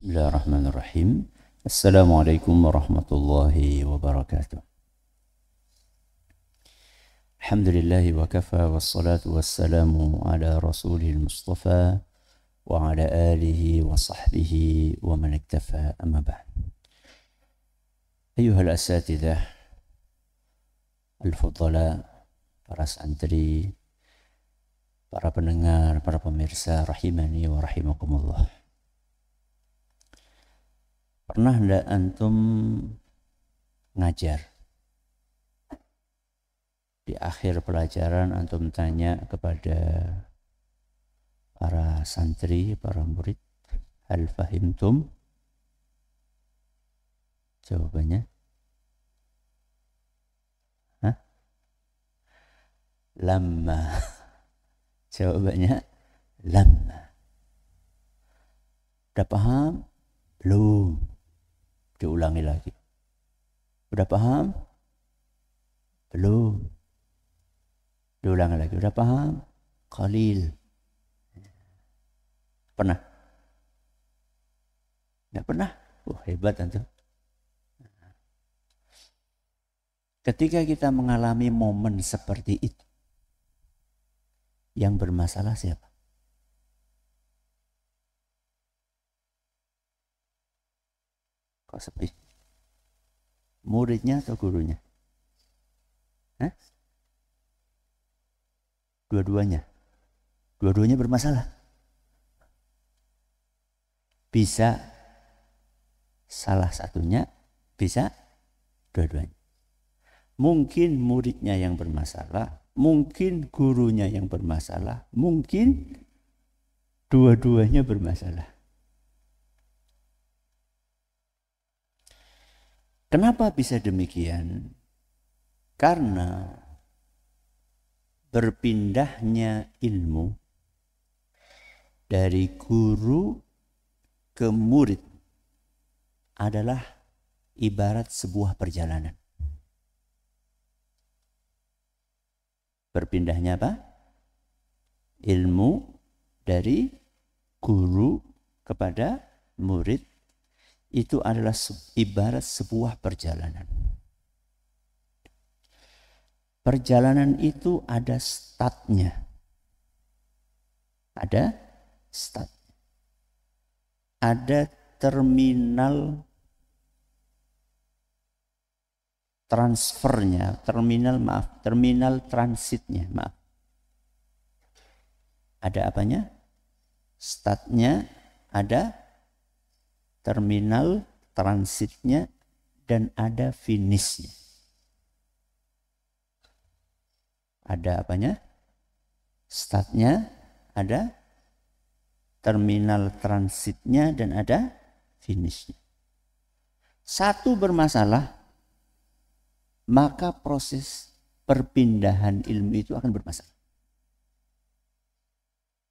بسم الله الرحمن الرحيم السلام عليكم ورحمة الله وبركاته الحمد لله وكفى والصلاة والسلام على رسول المصطفى وعلى آله وصحبه ومن اكتفى أما بعد أيها الأساتذة الفضلاء para santri, para pendengar, para pemirsa rahimani wa rahimakumullah. Pernah ndak antum ngajar? Di akhir pelajaran antum tanya kepada para santri, para murid, hal fahimtum? Jawabannya Hah? Lama Jawabannya Lama Udah paham? Belum diulangi lagi. Udah paham? Belum. Diulangi lagi. Udah paham? Khalil. Pernah? Nggak pernah? Wah hebat antum. Ketika kita mengalami momen seperti itu, yang bermasalah siapa? Kok sepi? Muridnya atau gurunya? Hah? Dua-duanya. Dua-duanya bermasalah. Bisa salah satunya, bisa dua-duanya. Mungkin muridnya yang bermasalah, mungkin gurunya yang bermasalah, mungkin dua-duanya bermasalah. Kenapa bisa demikian? Karena berpindahnya ilmu dari guru ke murid adalah ibarat sebuah perjalanan. Berpindahnya apa? Ilmu dari guru kepada murid itu adalah ibarat sebuah perjalanan. Perjalanan itu ada statnya. Ada stat. Ada terminal transfernya, terminal maaf, terminal transitnya, maaf. Ada apanya? Statnya ada terminal, transitnya, dan ada finishnya. Ada apanya? Startnya, ada terminal transitnya, dan ada finishnya. Satu bermasalah, maka proses perpindahan ilmu itu akan bermasalah.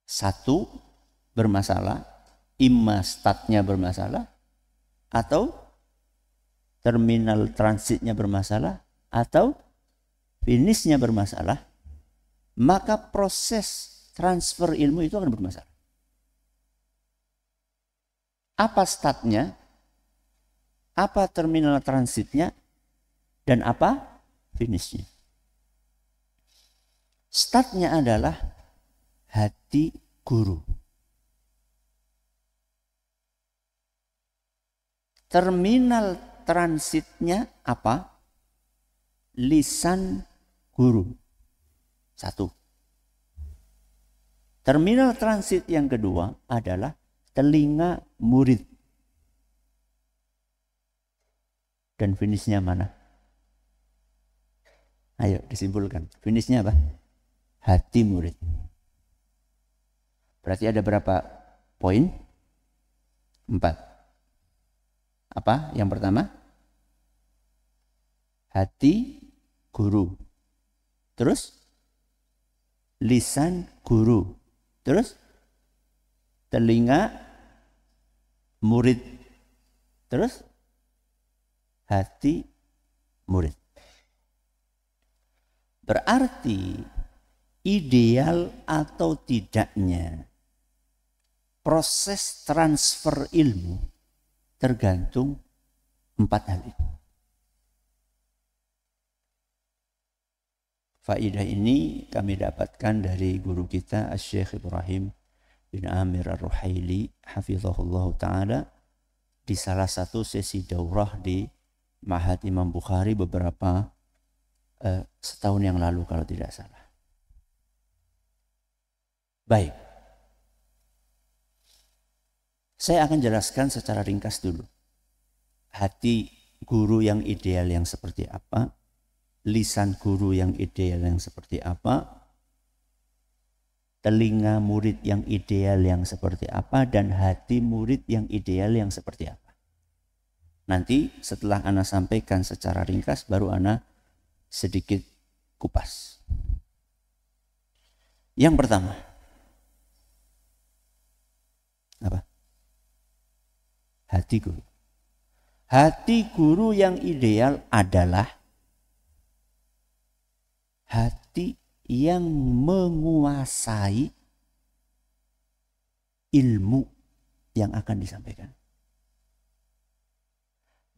Satu bermasalah, imma statnya bermasalah atau terminal transitnya bermasalah atau finishnya bermasalah, maka proses transfer ilmu itu akan bermasalah. Apa statnya, apa terminal transitnya, dan apa finishnya. Statnya adalah hati guru. terminal transitnya apa? Lisan guru. Satu. Terminal transit yang kedua adalah telinga murid. Dan finishnya mana? Ayo disimpulkan. Finishnya apa? Hati murid. Berarti ada berapa poin? Empat apa yang pertama? Hati guru. Terus lisan guru. Terus telinga murid. Terus hati murid. Berarti ideal atau tidaknya proses transfer ilmu tergantung empat hal itu Faidah ini kami dapatkan dari guru kita Syekh Ibrahim bin Amir al ruhaili hafizahullah taala di salah satu sesi daurah di Mahat Imam Bukhari beberapa eh, setahun yang lalu kalau tidak salah. Baik. Saya akan jelaskan secara ringkas dulu. Hati guru yang ideal yang seperti apa, lisan guru yang ideal yang seperti apa, telinga murid yang ideal yang seperti apa, dan hati murid yang ideal yang seperti apa. Nanti setelah Ana sampaikan secara ringkas, baru Ana sedikit kupas. Yang pertama, hati guru. Hati guru yang ideal adalah hati yang menguasai ilmu yang akan disampaikan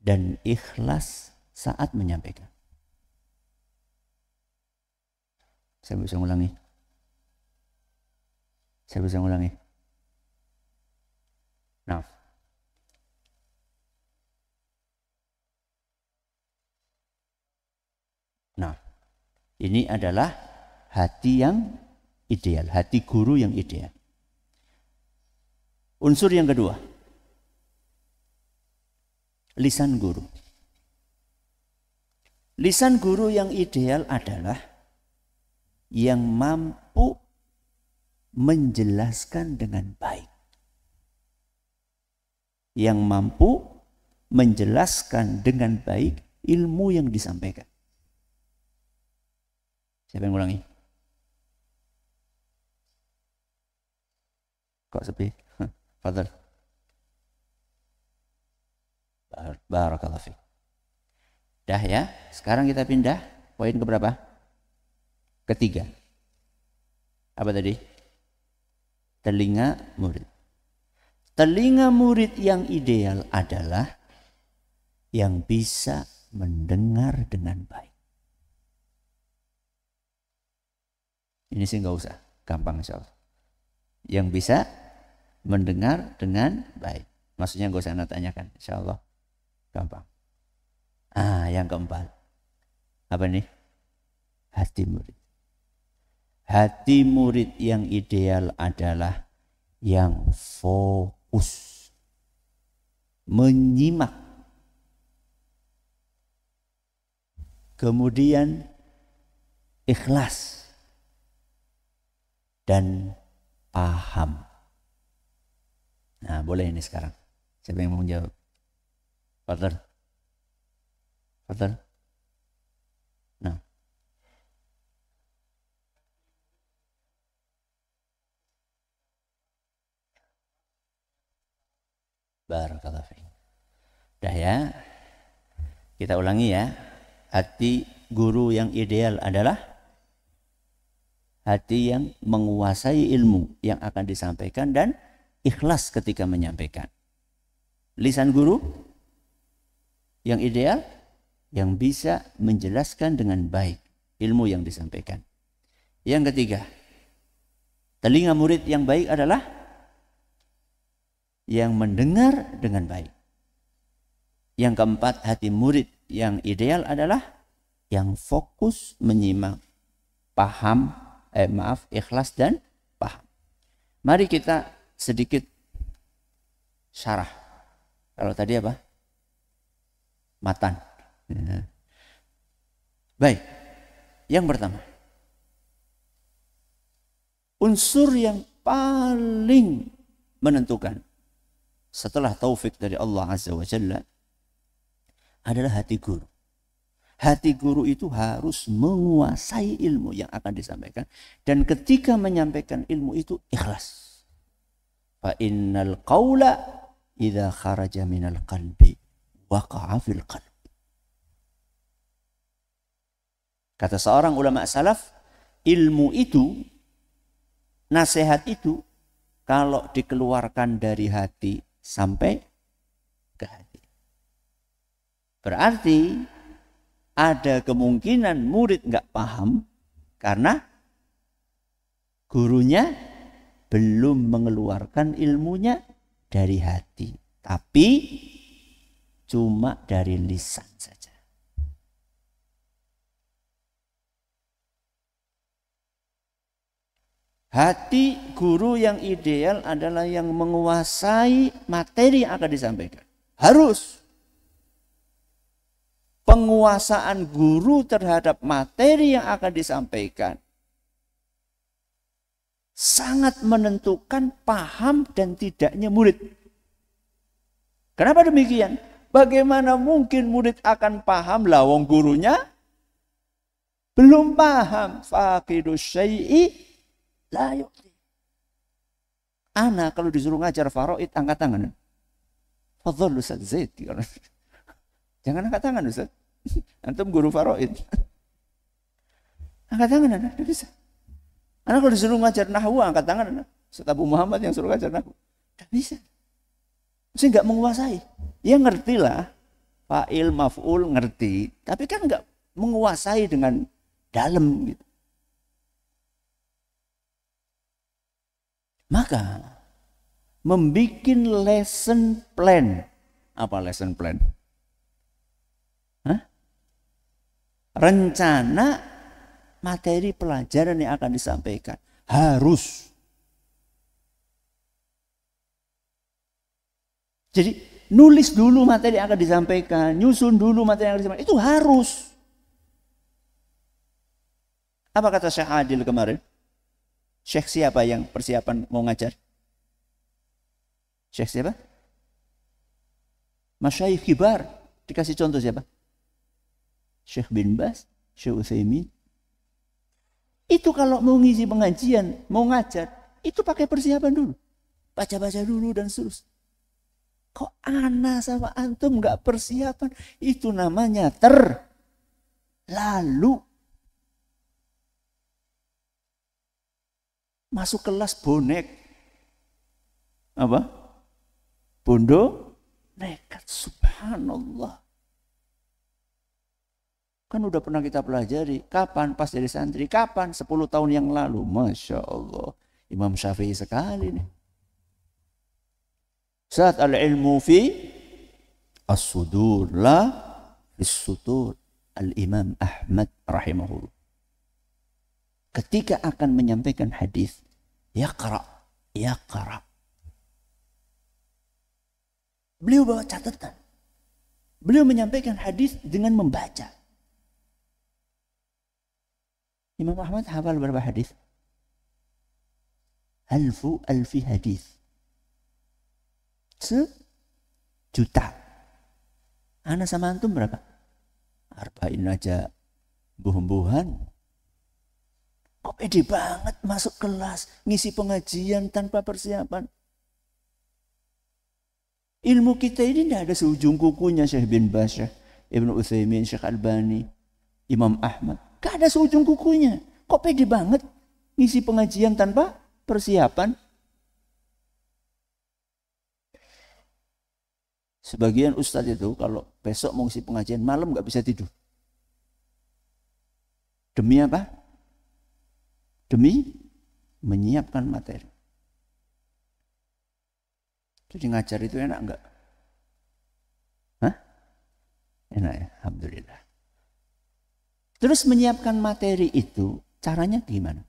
dan ikhlas saat menyampaikan. Saya bisa ulangi. Saya bisa ulangi. Nah. Ini adalah hati yang ideal, hati guru yang ideal. Unsur yang kedua, lisan guru. Lisan guru yang ideal adalah yang mampu menjelaskan dengan baik. Yang mampu menjelaskan dengan baik ilmu yang disampaikan. Siapa yang ulangi? Kok sepi? Fadal. Barakallahu fiik. Dah ya. Sekarang kita pindah poin ke berapa? Ketiga. Apa tadi? Telinga murid. Telinga murid yang ideal adalah yang bisa mendengar dengan baik. Ini sih nggak usah, gampang insya Allah. Yang bisa mendengar dengan baik. Maksudnya nggak usah tanyakan, insya Allah gampang. Ah, yang keempat. Apa nih? Hati murid. Hati murid yang ideal adalah yang fokus. Menyimak. Kemudian ikhlas dan paham. Nah, boleh ini sekarang. Siapa yang mau jawab? Father? Father? Nah. Barakallahu fiik. Dah ya. Kita ulangi ya. Hati guru yang ideal adalah hati yang menguasai ilmu yang akan disampaikan dan ikhlas ketika menyampaikan. Lisan guru yang ideal yang bisa menjelaskan dengan baik ilmu yang disampaikan. Yang ketiga, telinga murid yang baik adalah yang mendengar dengan baik. Yang keempat, hati murid yang ideal adalah yang fokus menyimak, paham, eh, maaf ikhlas dan paham. Mari kita sedikit syarah. Kalau tadi apa? Matan. Ya. Baik. Yang pertama. Unsur yang paling menentukan setelah taufik dari Allah Azza wa Jalla adalah hati guru hati guru itu harus menguasai ilmu yang akan disampaikan dan ketika menyampaikan ilmu itu ikhlas fa innal qaula idza kharaja minal qalbi waqa'a fil qalb kata seorang ulama salaf ilmu itu nasihat itu kalau dikeluarkan dari hati sampai ke hati berarti ada kemungkinan murid nggak paham karena gurunya belum mengeluarkan ilmunya dari hati, tapi cuma dari lisan saja. Hati guru yang ideal adalah yang menguasai materi yang akan disampaikan. Harus penguasaan guru terhadap materi yang akan disampaikan sangat menentukan paham dan tidaknya murid. Kenapa demikian? Bagaimana mungkin murid akan paham lawang gurunya belum paham Fakidu syai'i la Anak kalau disuruh ngajar faroid angkat tangan. Fadhal Ustaz Zaid. Jangan angkat tangan Ustaz. Antum guru faroid. Angkat tangan anak, tidak bisa. Anak kalau disuruh ngajar nahwu, angkat tangan anak. Ustaz Abu Muhammad yang suruh ngajar nahwu. Tidak bisa. Mesti nggak menguasai. Ya ngerti lah. Fa'il, maf'ul, ngerti. Tapi kan nggak menguasai dengan dalam gitu. Maka membuat lesson plan. Apa lesson plan? rencana materi pelajaran yang akan disampaikan harus Jadi nulis dulu materi yang akan disampaikan, nyusun dulu materi yang akan disampaikan, itu harus. Apa kata Syekh Adil kemarin? Syekh siapa yang persiapan mau ngajar? Syekh siapa? Masyaih Kibar. Dikasih contoh siapa? Syekh bin Bas, Syekh Utsaimin. Itu kalau mau ngisi pengajian, mau ngajar, itu pakai persiapan dulu. Baca-baca dulu dan seterusnya. Kok ana sama antum nggak persiapan? Itu namanya ter. Lalu Masuk kelas bonek. Apa? Bondo nekat subhanallah Kan udah pernah kita pelajari. Kapan pas jadi santri? Kapan? 10 tahun yang lalu. Masya Allah. Imam Syafi'i sekali nih. Saat al-ilmu fi as-sudur la is-sutur. Al-Imam Ahmad rahimahullah. Ketika akan menyampaikan hadis, yaqra, yaqra. Beliau bawa catatan. Beliau menyampaikan hadis dengan membaca. Imam Ahmad hafal berapa hadis? Alfu alfi hadis. Sejuta. Anak sama antum berapa? Arba'in aja buhumbuhan. Kok pede banget masuk kelas, ngisi pengajian tanpa persiapan. Ilmu kita ini tidak ada seujung kukunya Syekh bin Basyah, Ibn Uthaymin, Syekh Albani, Imam Ahmad. Gak ada seujung kukunya. Kok pede banget ngisi pengajian tanpa persiapan? Sebagian ustadz itu kalau besok mau ngisi pengajian malam nggak bisa tidur. Demi apa? Demi menyiapkan materi. Jadi ngajar itu enak enggak? Hah? Enak ya, Alhamdulillah. Terus menyiapkan materi itu caranya gimana?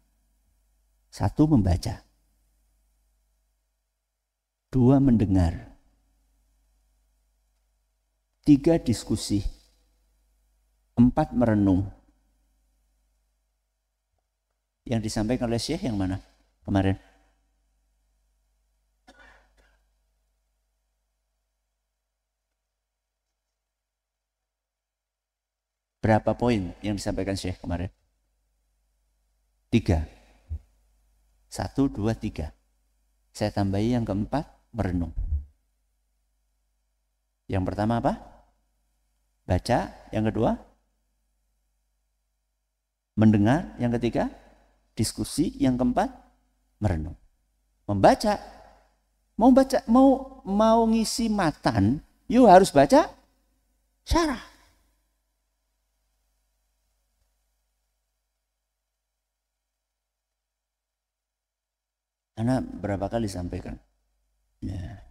Satu membaca. Dua mendengar. Tiga diskusi. Empat merenung. Yang disampaikan oleh Syekh yang mana kemarin? Berapa poin yang disampaikan Syekh kemarin? Tiga. Satu, dua, tiga. Saya tambahi yang keempat, merenung. Yang pertama apa? Baca. Yang kedua? Mendengar. Yang ketiga? Diskusi. Yang keempat? Merenung. Membaca. Mau baca, mau mau ngisi matan, yuk harus baca syarah. Karena berapa kali sampaikan. Ya.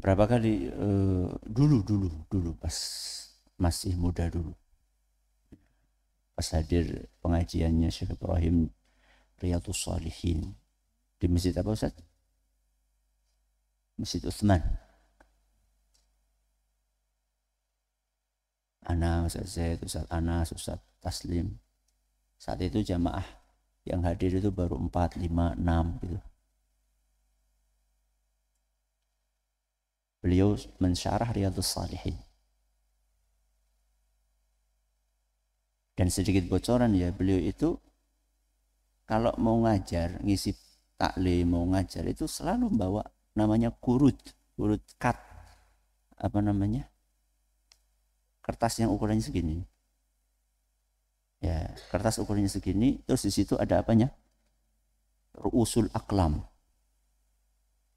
Berapa kali dulu eh, dulu dulu dulu pas masih muda dulu. Pas hadir pengajiannya Syekh Ibrahim Riyadus Salihin di masjid apa Ustaz? Masjid Utsman. Anas, Ustaz Zaid, Ustaz Anas, Ustaz Taslim. Saat itu jamaah yang hadir itu baru 4, 5, 6 gitu. Beliau mensyarah Riyadus Salihin. Dan sedikit bocoran ya, beliau itu kalau mau ngajar, ngisi takli mau ngajar itu selalu bawa namanya kurut, kurut kat apa namanya? kertas yang ukurannya segini ya kertas ukurannya segini terus di situ ada apanya usul aklam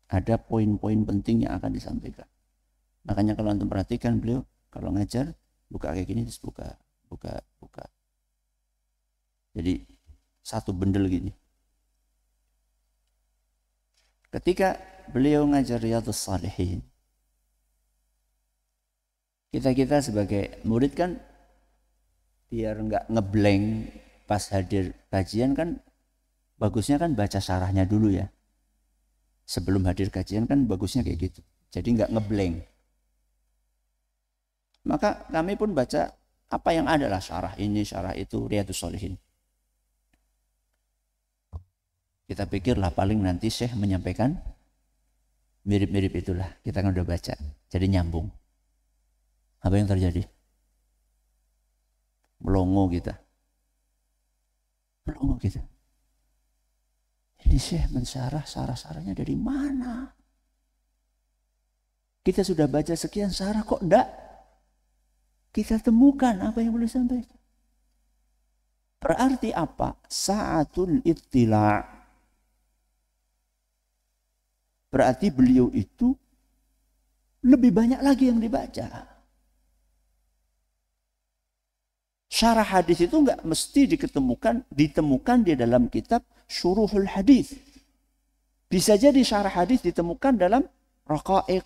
ada poin-poin penting yang akan disampaikan makanya kalau untuk perhatikan beliau kalau ngajar buka kayak gini terus buka buka buka jadi satu bendel gini ketika beliau ngajar riyadhus salihin kita kita sebagai murid kan biar nggak ngebleng pas hadir kajian kan bagusnya kan baca sarahnya dulu ya sebelum hadir kajian kan bagusnya kayak gitu jadi nggak ngebleng maka kami pun baca apa yang ada lah sarah ini sarah itu riyadus solihin kita pikirlah paling nanti Syekh menyampaikan mirip-mirip itulah kita kan udah baca jadi nyambung apa yang terjadi melongo kita. Melongo kita. Ini Syekh mensarah, sarah-sarahnya dari mana? Kita sudah baca sekian sarah kok enggak? Kita temukan apa yang boleh sampai? Berarti apa? Sa'atul ittila' Berarti beliau itu lebih banyak lagi yang dibaca. Syarah hadis itu nggak mesti diketemukan, ditemukan di dalam kitab Syuruhul Hadis. Bisa jadi syarah hadis ditemukan dalam raqaiq,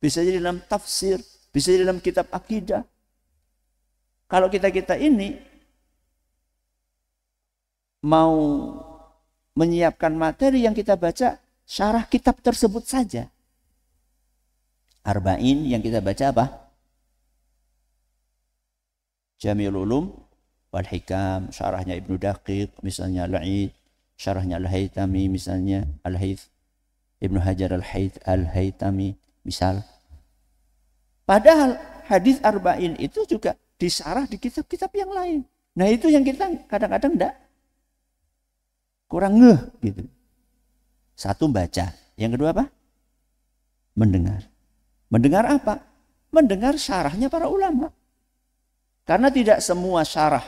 bisa jadi dalam tafsir, bisa jadi dalam kitab akidah. Kalau kita-kita ini mau menyiapkan materi yang kita baca syarah kitab tersebut saja. Arba'in yang kita baca apa? jamil Ulum wal Hikam, syarahnya Ibnu Daqiq, misalnya Al-Aid, syarahnya Al-Haytami, misalnya Al-Hayth, Ibnu Hajar Al-Hayth, Al-Haytami, misal. Padahal hadis arba'in itu juga disarah di kitab-kitab yang lain. Nah itu yang kita kadang-kadang enggak kurang ngeh gitu. Satu baca, yang kedua apa? Mendengar. Mendengar apa? Mendengar syarahnya para ulama. Karena tidak semua syarah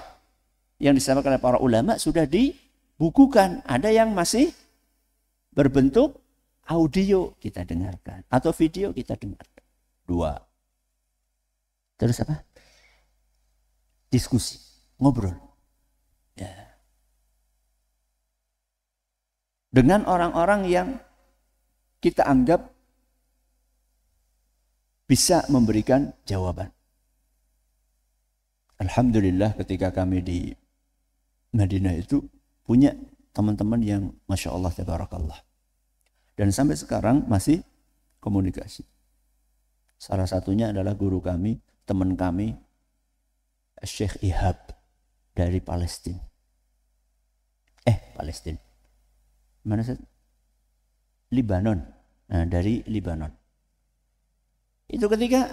yang disampaikan oleh para ulama sudah dibukukan. Ada yang masih berbentuk audio kita dengarkan atau video kita dengarkan. Dua. Terus apa? Diskusi, ngobrol. Ya. Dengan orang-orang yang kita anggap bisa memberikan jawaban. Alhamdulillah ketika kami di Madinah itu punya teman-teman yang Masya Allah Tabarakallah. Dan sampai sekarang masih komunikasi. Salah satunya adalah guru kami, teman kami, Sheikh Ihab dari Palestina. Eh, Palestina. Mana saya? Libanon. Nah, dari Libanon. Itu ketika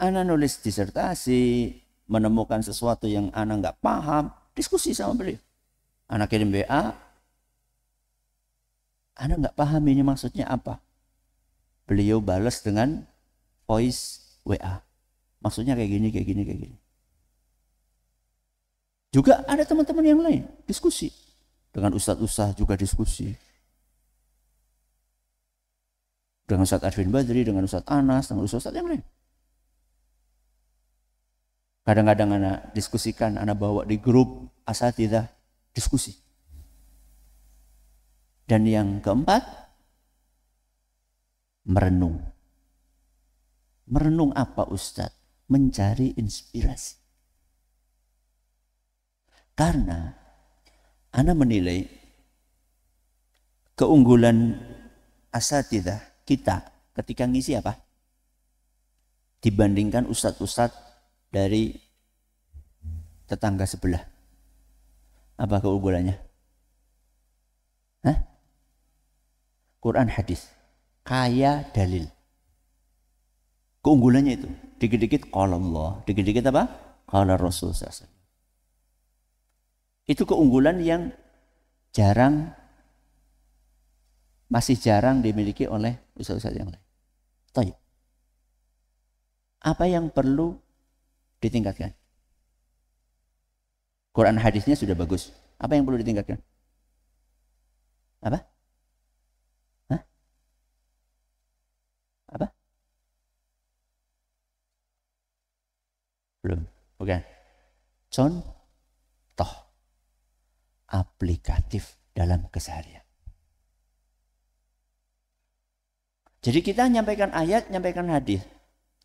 anak nulis disertasi, menemukan sesuatu yang anak nggak paham, diskusi sama beliau. Anak kirim wa anak nggak paham ini maksudnya apa. Beliau balas dengan voice WA. Maksudnya kayak gini, kayak gini, kayak gini. Juga ada teman-teman yang lain, diskusi. Dengan ustadz-ustadz juga diskusi. Dengan Ustadz Arvin Badri, dengan Ustadz Anas, dengan Ustadz yang lain. Kadang-kadang anak diskusikan, anak bawa di grup asatidah diskusi. Dan yang keempat, merenung. Merenung apa Ustadz? Mencari inspirasi. Karena Anda menilai keunggulan asatidah kita ketika ngisi apa? Dibandingkan ustadz-ustadz dari tetangga sebelah. Apa keunggulannya? Hah? Quran hadis. Kaya dalil. Keunggulannya itu. Dikit-dikit qala Allah, dikit-dikit apa? Kala Rasul SAW. Itu keunggulan yang jarang masih jarang dimiliki oleh usaha-usaha yang lain. Tapi, Apa yang perlu ditingkatkan? Quran hadisnya sudah bagus. Apa yang perlu ditingkatkan? Apa? Hah? Apa? Belum. oke Contoh aplikatif dalam keseharian. Jadi kita nyampaikan ayat, nyampaikan hadis,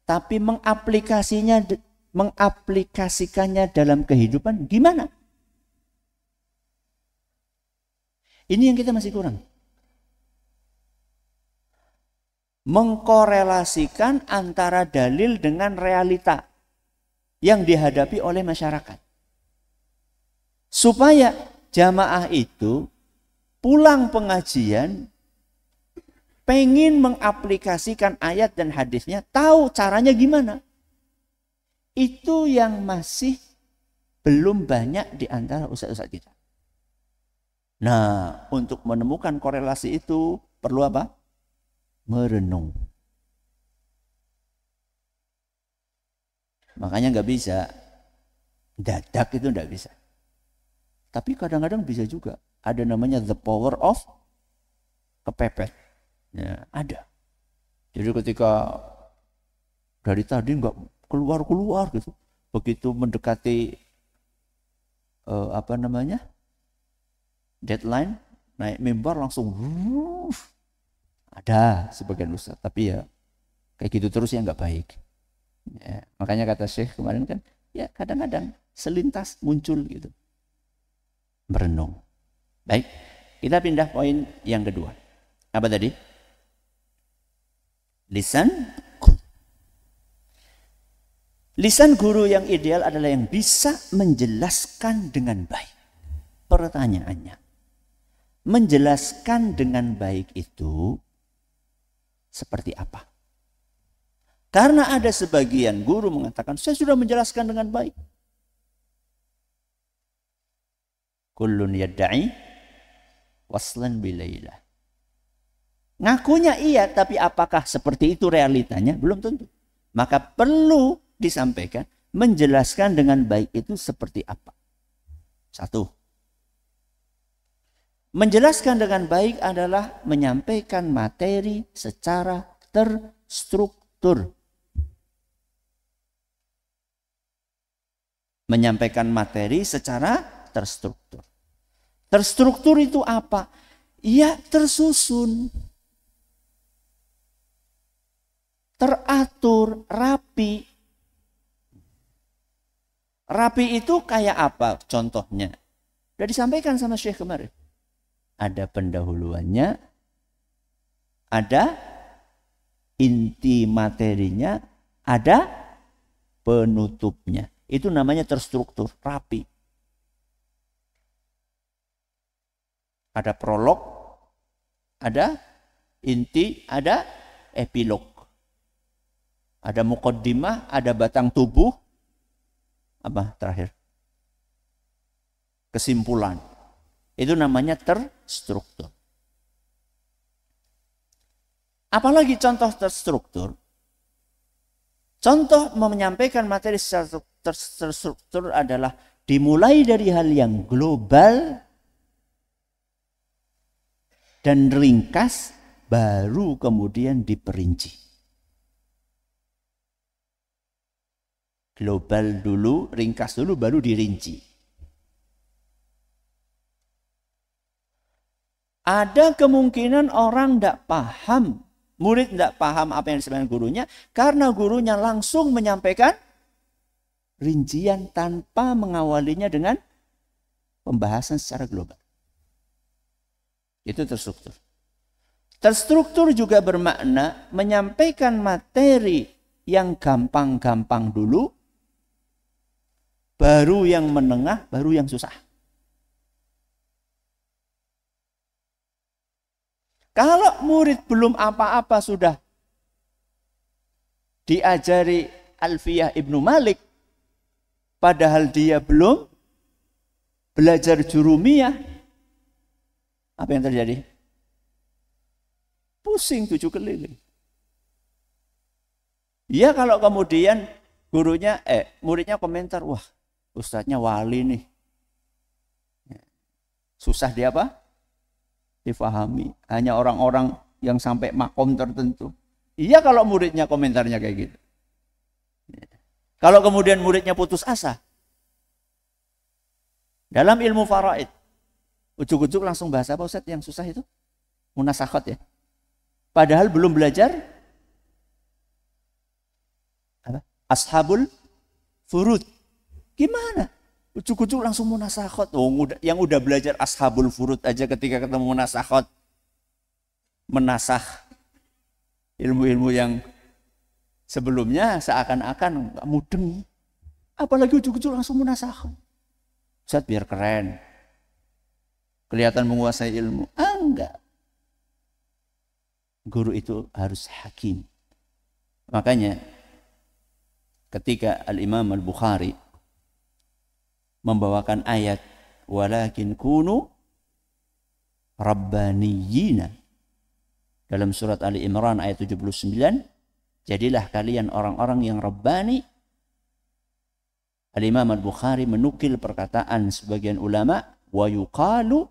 tapi mengaplikasinya mengaplikasikannya dalam kehidupan gimana? Ini yang kita masih kurang. Mengkorelasikan antara dalil dengan realita yang dihadapi oleh masyarakat. Supaya jamaah itu pulang pengajian pengen mengaplikasikan ayat dan hadisnya, tahu caranya gimana. Itu yang masih belum banyak di antara ustaz-ustaz kita. Nah, untuk menemukan korelasi itu perlu apa? Merenung. Makanya nggak bisa. Dadak itu nggak bisa. Tapi kadang-kadang bisa juga. Ada namanya the power of kepepet. Ya, ada. Jadi ketika dari tadi nggak keluar keluar gitu begitu mendekati uh, apa namanya deadline naik mimbar langsung wuff, ada sebagian ustaz tapi ya kayak gitu terus ya nggak baik ya, makanya kata Syekh kemarin kan ya kadang-kadang selintas muncul gitu merenung baik kita pindah poin yang kedua apa tadi lisan Lisan guru yang ideal adalah yang bisa menjelaskan dengan baik. Pertanyaannya, menjelaskan dengan baik itu seperti apa? Karena ada sebagian guru mengatakan, saya sudah menjelaskan dengan baik. Kullun yadda'i waslan bilailah. Ngakunya iya, tapi apakah seperti itu realitanya? Belum tentu. Maka perlu disampaikan menjelaskan dengan baik itu seperti apa. Satu. Menjelaskan dengan baik adalah menyampaikan materi secara terstruktur. Menyampaikan materi secara terstruktur. Terstruktur itu apa? Ya tersusun. Teratur, rapi, Rapi itu kayak apa contohnya? Sudah disampaikan sama Syekh kemarin. Ada pendahuluannya, ada inti materinya, ada penutupnya. Itu namanya terstruktur, rapi. Ada prolog, ada inti, ada epilog. Ada mukaddimah, ada batang tubuh, apa terakhir? Kesimpulan. Itu namanya terstruktur. Apalagi contoh terstruktur? Contoh menyampaikan materi secara terstruktur adalah dimulai dari hal yang global dan ringkas baru kemudian diperinci. global dulu, ringkas dulu, baru dirinci. Ada kemungkinan orang tidak paham, murid tidak paham apa yang disampaikan gurunya, karena gurunya langsung menyampaikan rincian tanpa mengawalinya dengan pembahasan secara global. Itu terstruktur. Terstruktur juga bermakna menyampaikan materi yang gampang-gampang dulu baru yang menengah, baru yang susah. Kalau murid belum apa-apa sudah diajari Alfiyah Ibnu Malik, padahal dia belum belajar jurumiyah, apa yang terjadi? Pusing tujuh keliling. Ya kalau kemudian gurunya, eh muridnya komentar, wah ustadznya wali nih. Ya. Susah dia apa? Difahami. Hanya orang-orang yang sampai makom tertentu. Iya kalau muridnya komentarnya kayak gitu. Ya. Kalau kemudian muridnya putus asa. Dalam ilmu faraid. Ujuk-ujuk langsung bahasa apa ustadz yang susah itu? Munasakot ya. Padahal belum belajar Ashabul furud. Gimana? Ujuk-ujuk langsung munasahot. Oh, yang udah belajar ashabul furud aja ketika ketemu munasahot. Menasah. Ilmu-ilmu yang sebelumnya seakan-akan nggak mudeng. Apalagi ujuk-ujuk langsung munasahot. Ustaz biar keren. Kelihatan menguasai ilmu. Ah, enggak. Guru itu harus hakim. Makanya ketika Al-Imam Al-Bukhari membawakan ayat walakin kunu rabbaniyina dalam surat Ali Imran ayat 79 jadilah kalian orang-orang yang rabbani Al-Imam Al-Bukhari menukil perkataan sebagian ulama wa yuqalu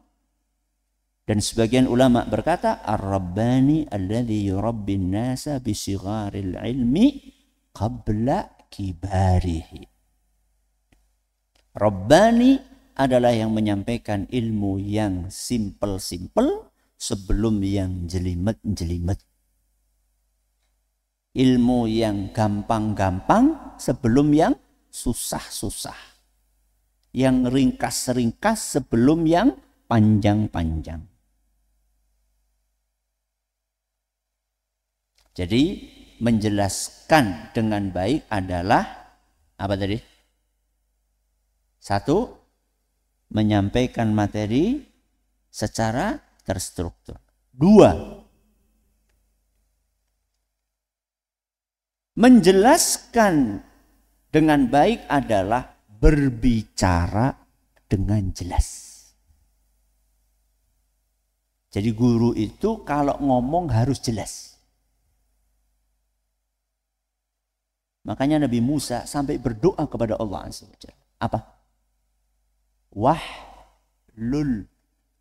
dan sebagian ulama berkata ar-rabbani alladhi yurabbin nasa bisigharil ilmi qabla kibarihi Rabbani adalah yang menyampaikan ilmu yang simpel-simpel sebelum yang jelimet-jelimet. Ilmu yang gampang-gampang sebelum yang susah-susah. Yang ringkas-ringkas sebelum yang panjang-panjang. Jadi menjelaskan dengan baik adalah apa tadi? Satu, menyampaikan materi secara terstruktur. Dua, menjelaskan dengan baik adalah berbicara dengan jelas. Jadi guru itu kalau ngomong harus jelas. Makanya Nabi Musa sampai berdoa kepada Allah Azza Apa? wahlul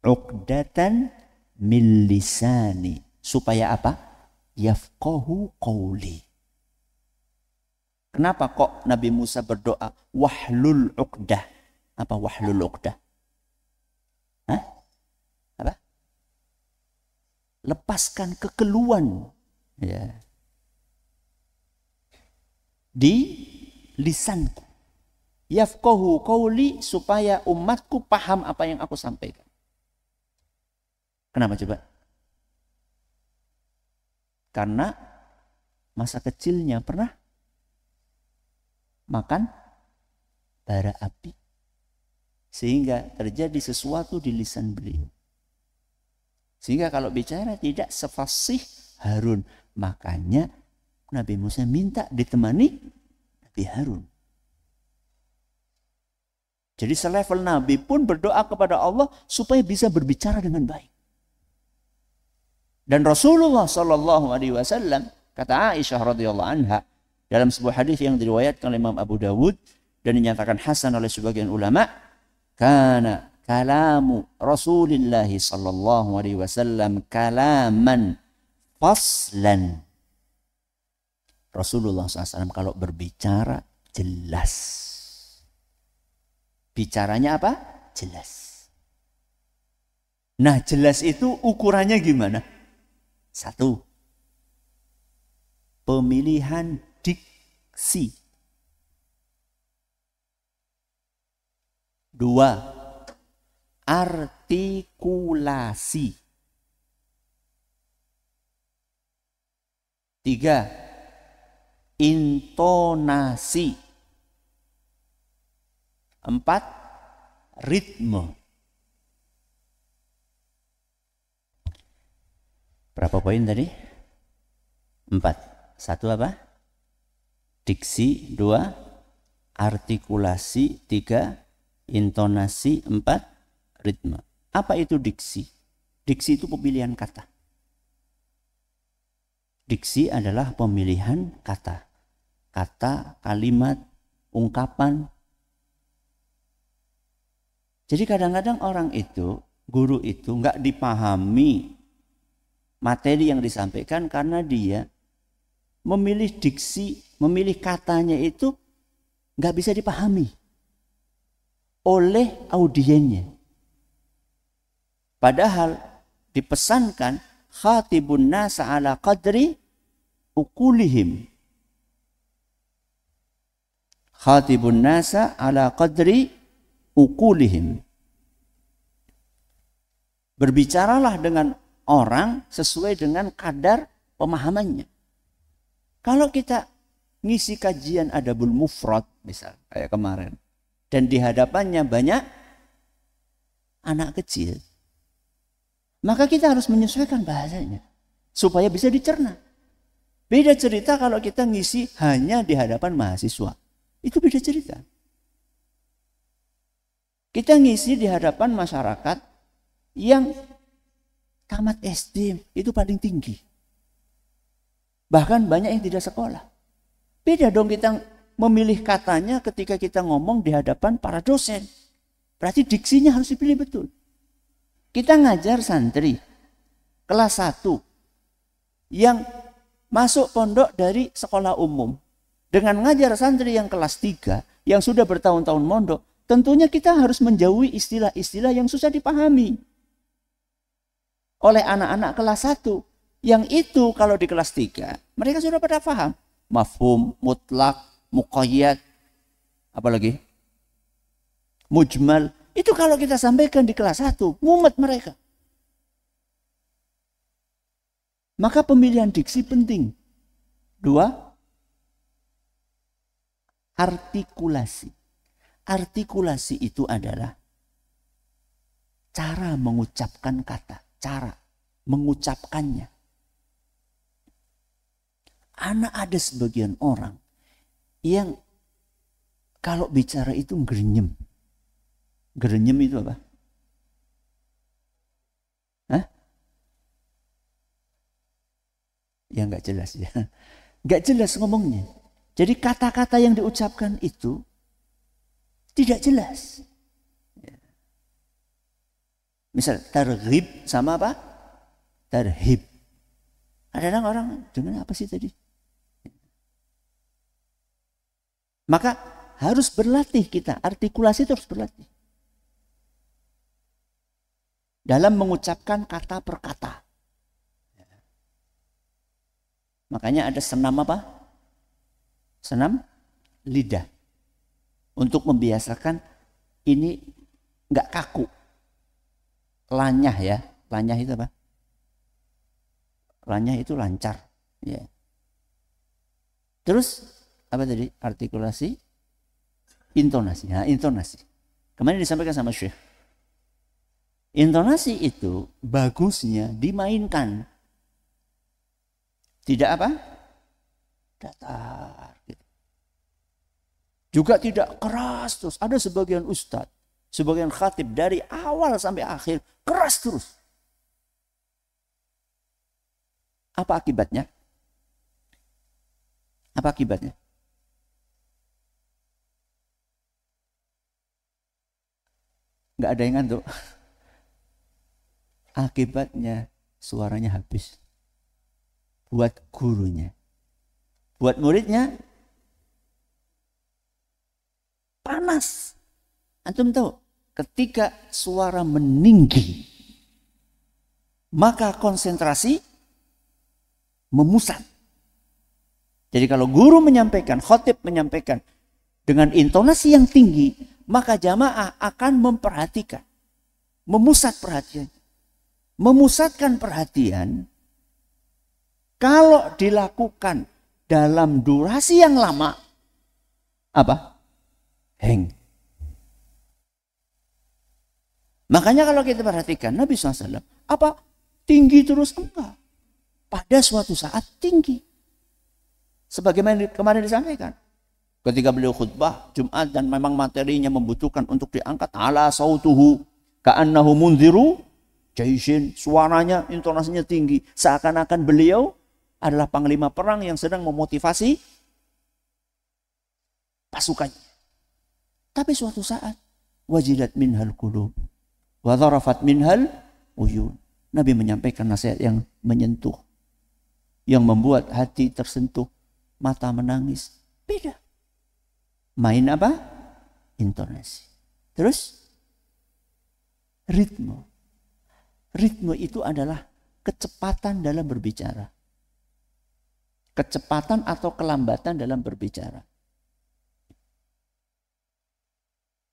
uqdatan millisani supaya apa yafqahu qawli Kenapa kok Nabi Musa berdoa wahlul uqdah? Apa wahlul uqdah? Hah? Apa? Lepaskan kekeluan ya. Di lisanku yafkohu kauli supaya umatku paham apa yang aku sampaikan. Kenapa coba? Karena masa kecilnya pernah makan bara api. Sehingga terjadi sesuatu di lisan beliau. Sehingga kalau bicara tidak sefasih Harun. Makanya Nabi Musa minta ditemani Nabi Harun. Jadi selevel Nabi pun berdoa kepada Allah supaya bisa berbicara dengan baik. Dan Rasulullah Shallallahu Alaihi Wasallam kata Aisyah radhiyallahu anha dalam sebuah hadis yang diriwayatkan oleh Imam Abu Dawud dan dinyatakan hasan oleh sebagian ulama, karena kalamu Rasulullah Shallallahu Alaihi Wasallam kalaman faslan. Rasulullah SAW kalau berbicara jelas Bicaranya apa? Jelas. Nah, jelas itu ukurannya gimana? Satu, pemilihan diksi. Dua, artikulasi. Tiga, intonasi. Empat, ritme. Berapa poin tadi? Empat. Satu apa? Diksi. Dua, artikulasi. Tiga, intonasi. Empat, ritme. Apa itu diksi? Diksi itu pemilihan kata. Diksi adalah pemilihan kata. Kata, kalimat, ungkapan, jadi kadang-kadang orang itu, guru itu nggak dipahami materi yang disampaikan karena dia memilih diksi, memilih katanya itu nggak bisa dipahami oleh audiennya. Padahal dipesankan khatibun nasa ala qadri ukulihim. Khatibun nasa ala qadri ukulihim. Berbicaralah dengan orang sesuai dengan kadar pemahamannya. Kalau kita ngisi kajian adabul mufrad misal kayak kemarin dan di hadapannya banyak anak kecil maka kita harus menyesuaikan bahasanya supaya bisa dicerna. Beda cerita kalau kita ngisi hanya di hadapan mahasiswa. Itu beda cerita. Kita ngisi di hadapan masyarakat yang tamat SD itu paling tinggi. Bahkan banyak yang tidak sekolah. Beda dong kita memilih katanya ketika kita ngomong di hadapan para dosen. Berarti diksinya harus dipilih betul. Kita ngajar santri kelas 1 yang masuk pondok dari sekolah umum. Dengan ngajar santri yang kelas 3 yang sudah bertahun-tahun mondok, Tentunya kita harus menjauhi istilah-istilah yang susah dipahami oleh anak-anak kelas 1. Yang itu kalau di kelas 3, mereka sudah pada paham. Mafhum, mutlak, muqayyad, apalagi mujmal. Itu kalau kita sampaikan di kelas 1, mumet mereka. Maka pemilihan diksi penting. Dua, artikulasi. Artikulasi itu adalah cara mengucapkan kata, cara mengucapkannya. Anak ada sebagian orang yang kalau bicara itu gerenyem. Gerenyem itu apa? Hah? Ya nggak jelas ya. Nggak jelas ngomongnya. Jadi kata-kata yang diucapkan itu tidak jelas. Ya. Misal terhib sama apa? terhib, Kadang orang dengan apa sih tadi? Maka harus berlatih kita, artikulasi terus berlatih. Dalam mengucapkan kata per kata. Makanya ada senam apa? Senam lidah. Untuk membiasakan ini nggak kaku. Lanyah ya. Lanyah itu apa? Lanyah itu lancar. Ya. Terus apa tadi? Artikulasi, intonasi. Nah, intonasi. Kemarin disampaikan sama Syekh. Intonasi itu bagusnya dimainkan. Tidak apa? Datar. Gitu. Juga tidak keras terus. Ada sebagian ustadz, sebagian khatib dari awal sampai akhir keras terus. Apa akibatnya? Apa akibatnya? Nggak ada yang ngantuk. Akibatnya suaranya habis. Buat gurunya. Buat muridnya panas. Antum tahu, ketika suara meninggi, maka konsentrasi memusat. Jadi kalau guru menyampaikan, khotib menyampaikan dengan intonasi yang tinggi, maka jamaah akan memperhatikan, memusat perhatian. Memusatkan perhatian kalau dilakukan dalam durasi yang lama, apa? heng. Makanya kalau kita perhatikan Nabi SAW, apa tinggi terus enggak? Pada suatu saat tinggi. Sebagaimana kemarin disampaikan. Ketika beliau khutbah Jumat dan memang materinya membutuhkan untuk diangkat ala sautuhu ka'annahu munziru jaisin suaranya intonasinya tinggi seakan-akan beliau adalah panglima perang yang sedang memotivasi pasukannya. Tapi suatu saat wajilat minhal kulub wa minhal uyun. Nabi menyampaikan nasihat yang menyentuh yang membuat hati tersentuh, mata menangis. Beda. Main apa? Intonasi. Terus ritme. Ritme itu adalah kecepatan dalam berbicara. Kecepatan atau kelambatan dalam berbicara.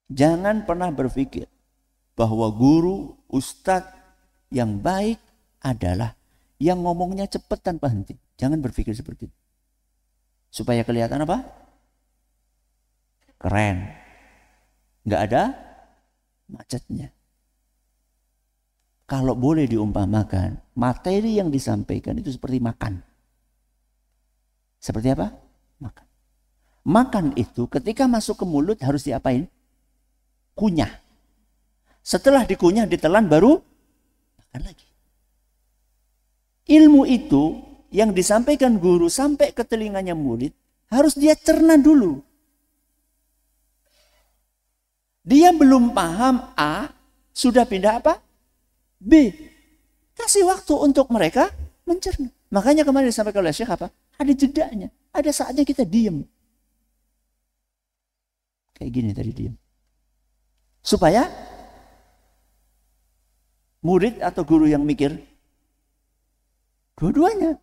Jangan pernah berpikir bahwa guru, ustadz yang baik adalah yang ngomongnya cepat tanpa henti. Jangan berpikir seperti itu. Supaya kelihatan apa? Keren. Enggak ada macetnya. Kalau boleh diumpamakan, materi yang disampaikan itu seperti makan. Seperti apa? Makan. Makan itu ketika masuk ke mulut harus diapain? kunyah. Setelah dikunyah, ditelan baru makan lagi. Ilmu itu yang disampaikan guru sampai ke telinganya murid harus dia cerna dulu. Dia belum paham A, sudah pindah apa? B. Kasih waktu untuk mereka mencerna. Makanya kemarin disampaikan oleh Syekh apa? Ada jedanya. Ada saatnya kita diem. Kayak gini tadi diem. Supaya murid atau guru yang mikir? Dua-duanya.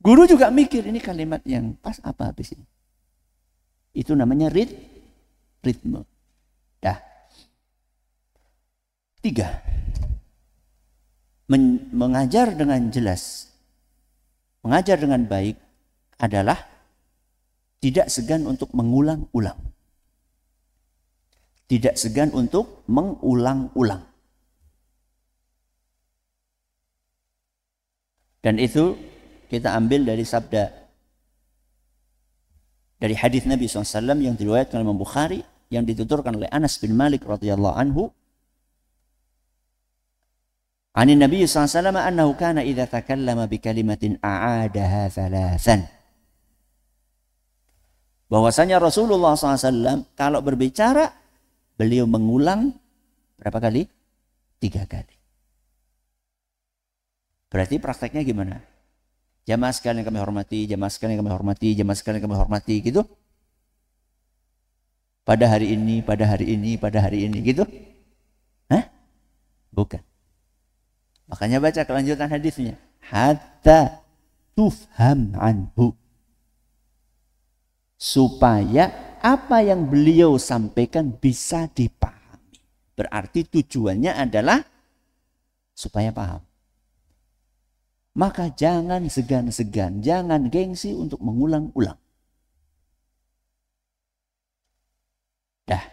Guru juga mikir ini kalimat yang pas apa habis ini. Itu namanya rit, ritme. Dah. Tiga. Men mengajar dengan jelas. Mengajar dengan baik adalah tidak segan untuk mengulang-ulang. Tidak segan untuk mengulang-ulang. Dan itu kita ambil dari sabda dari hadis Nabi SAW yang diriwayatkan oleh Bukhari yang dituturkan oleh Anas bin Malik radhiyallahu anhu Ani Nabi SAW annahu kana idha takallama bi kalimatin a'adaha thalathan. Bahwasanya Rasulullah SAW kalau berbicara Beliau mengulang berapa kali? Tiga kali. Berarti prakteknya gimana? Jamaah sekalian kami hormati, jamaah sekalian kami hormati, jamaah sekalian kami hormati, gitu. Pada hari ini, pada hari ini, pada hari ini, gitu. Hah? Bukan. Makanya baca kelanjutan hadisnya. Hatta tufham anhu. Supaya apa yang beliau sampaikan bisa dipahami. Berarti tujuannya adalah supaya paham. Maka jangan segan-segan, jangan gengsi untuk mengulang-ulang. Dah,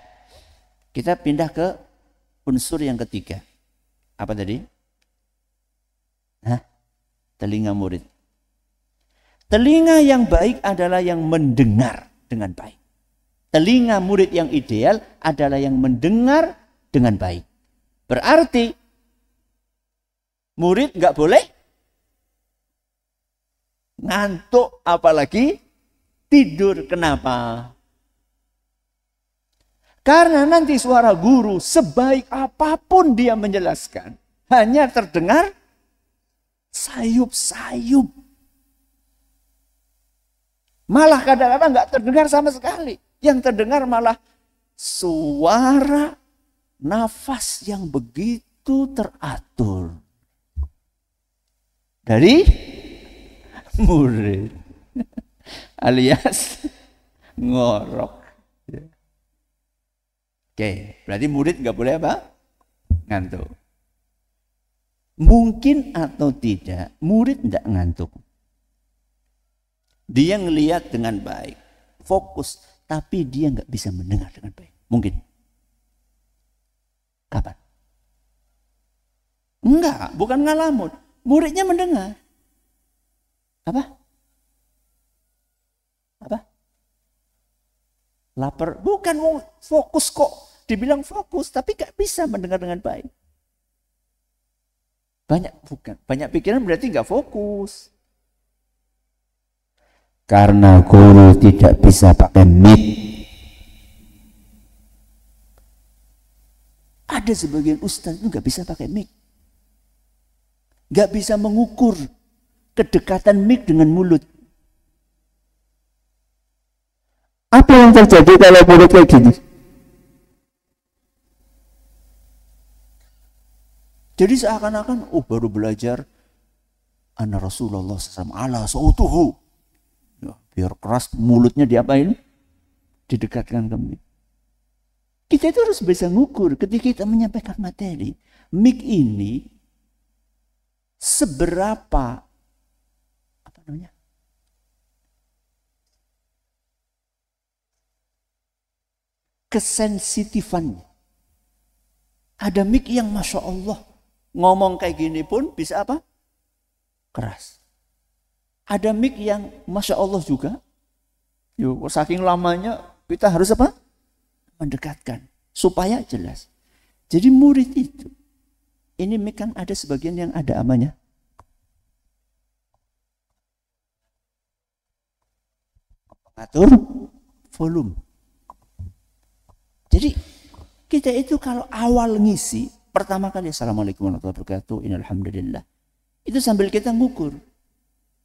kita pindah ke unsur yang ketiga. Apa tadi? Hah? Telinga murid. Telinga yang baik adalah yang mendengar dengan baik telinga murid yang ideal adalah yang mendengar dengan baik. Berarti murid nggak boleh ngantuk apalagi tidur. Kenapa? Karena nanti suara guru sebaik apapun dia menjelaskan hanya terdengar sayup-sayup. Malah kadang-kadang nggak terdengar sama sekali. Yang terdengar malah suara nafas yang begitu teratur. Dari murid alias ngorok. Oke, berarti murid nggak boleh apa? Ngantuk. Mungkin atau tidak, murid tidak ngantuk. Dia ngelihat dengan baik, fokus tapi dia nggak bisa mendengar dengan baik. Mungkin. Kapan? Enggak, bukan ngalamun. Muridnya mendengar. Apa? Apa? Laper. Bukan mau fokus kok. Dibilang fokus, tapi nggak bisa mendengar dengan baik. Banyak bukan. Banyak pikiran berarti nggak fokus karena guru tidak bisa pakai mit ada sebagian ustaz itu nggak bisa pakai mic nggak bisa mengukur kedekatan mic dengan mulut apa yang terjadi kalau mulut kayak gini jadi seakan-akan oh baru belajar anak Rasulullah SAW ala sautuhu biar keras mulutnya diapain didekatkan ke mic kita itu harus bisa ngukur ketika kita menyampaikan materi mic ini seberapa apa namanya kesensitifannya ada mic yang masya Allah ngomong kayak gini pun bisa apa keras ada mik yang Masya Allah juga. Yuk, saking lamanya kita harus apa? Mendekatkan. Supaya jelas. Jadi murid itu. Ini mik kan ada sebagian yang ada amanya. Atur volume. Jadi kita itu kalau awal ngisi pertama kali Assalamualaikum warahmatullahi wabarakatuh. inalhamdulillah Itu sambil kita ngukur.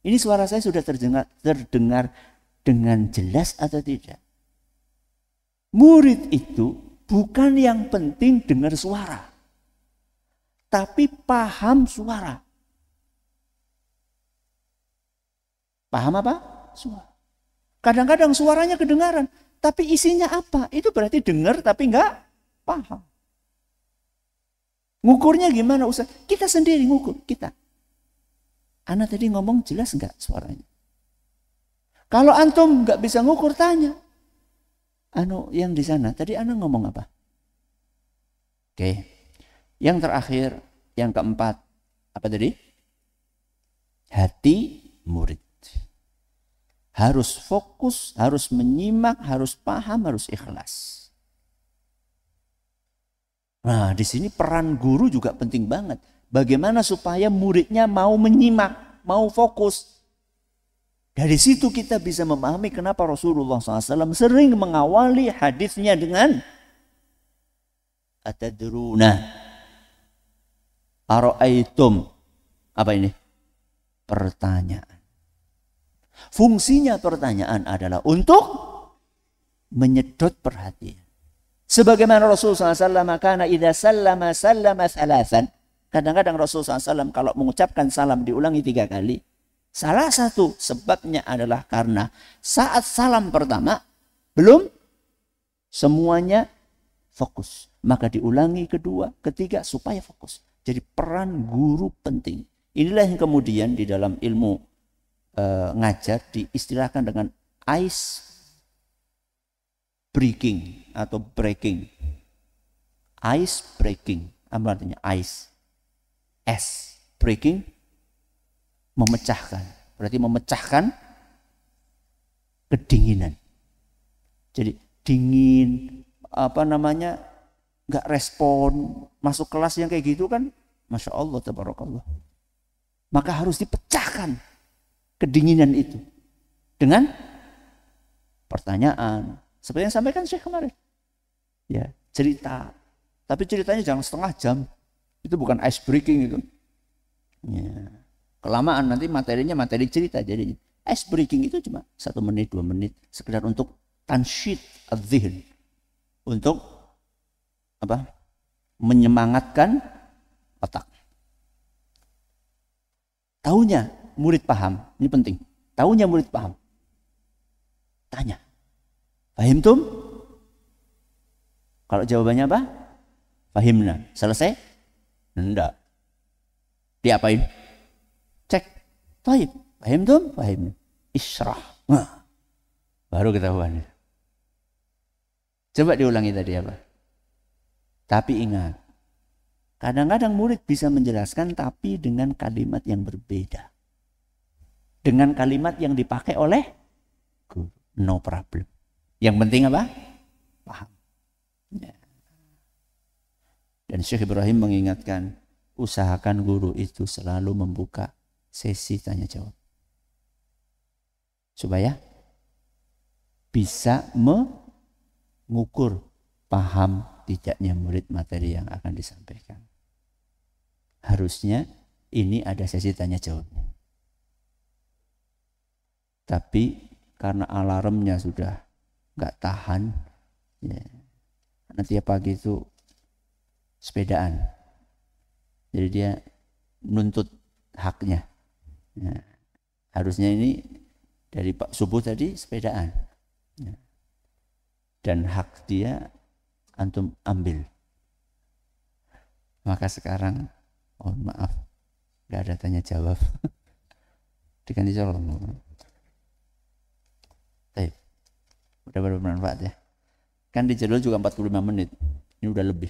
Ini suara saya sudah terdengar, terdengar dengan jelas atau tidak? Murid itu bukan yang penting dengar suara, tapi paham suara. Paham apa? Suara. Kadang-kadang suaranya kedengaran, tapi isinya apa? Itu berarti dengar tapi enggak paham. Ngukurnya gimana Usah Kita sendiri ngukur, kita. Anak tadi ngomong jelas nggak suaranya? Kalau antum nggak bisa ngukur tanya. Anu yang di sana tadi anak ngomong apa? Oke. Yang terakhir, yang keempat, apa tadi? Hati murid. Harus fokus, harus menyimak, harus paham, harus ikhlas. Nah, di sini peran guru juga penting banget. Bagaimana supaya muridnya mau menyimak, mau fokus. Dari situ kita bisa memahami kenapa Rasulullah SAW sering mengawali hadisnya dengan Atadruna Aro'aitum Apa ini? Pertanyaan. Fungsinya pertanyaan adalah untuk menyedot perhatian. Sebagaimana Rasulullah SAW, maka idza sallama sallama salasan. Kadang-kadang Rasulullah SAW kalau mengucapkan salam diulangi tiga kali. Salah satu sebabnya adalah karena saat salam pertama belum semuanya fokus. Maka diulangi kedua, ketiga supaya fokus. Jadi peran guru penting. Inilah yang kemudian di dalam ilmu e, ngajar diistilahkan dengan ice breaking atau breaking. Ice breaking, apa artinya ice? S. Breaking memecahkan. Berarti memecahkan kedinginan. Jadi dingin apa namanya nggak respon masuk kelas yang kayak gitu kan masya Allah tabarakallah maka harus dipecahkan kedinginan itu dengan pertanyaan seperti yang sampaikan Syekh kemarin ya cerita tapi ceritanya jangan setengah jam itu bukan ice breaking itu. Ya. Kelamaan nanti materinya materi cerita jadi Ice breaking itu cuma satu menit, dua menit. Sekedar untuk tanshid adzihn. Untuk apa? Menyemangatkan otak. tahunya murid paham. Ini penting. tahunya murid paham. Tanya. Fahim tum? Kalau jawabannya apa? Fahimna. Selesai? Enggak. Diapain? Cek. Taib. Fahim tuh? Fahim. Israh. Nah. Baru ketahuan. Coba diulangi tadi apa? Tapi ingat. Kadang-kadang murid bisa menjelaskan tapi dengan kalimat yang berbeda. Dengan kalimat yang dipakai oleh guru. No problem. Yang penting apa? Paham. Yeah. Dan Syekh Ibrahim mengingatkan, usahakan guru itu selalu membuka sesi tanya jawab. Supaya bisa mengukur paham tidaknya murid materi yang akan disampaikan. Harusnya ini ada sesi tanya jawab Tapi karena alarmnya sudah nggak tahan, ya, nanti gitu. pagi sepedaan. Jadi dia nuntut haknya. Ya. Harusnya ini dari Pak subuh tadi sepedaan. Ya. Dan hak dia antum ambil. Maka sekarang mohon maaf nggak ada tanya jawab diganti colong Baik. udah bermanfaat ya kan di jadwal juga 45 menit ini udah lebih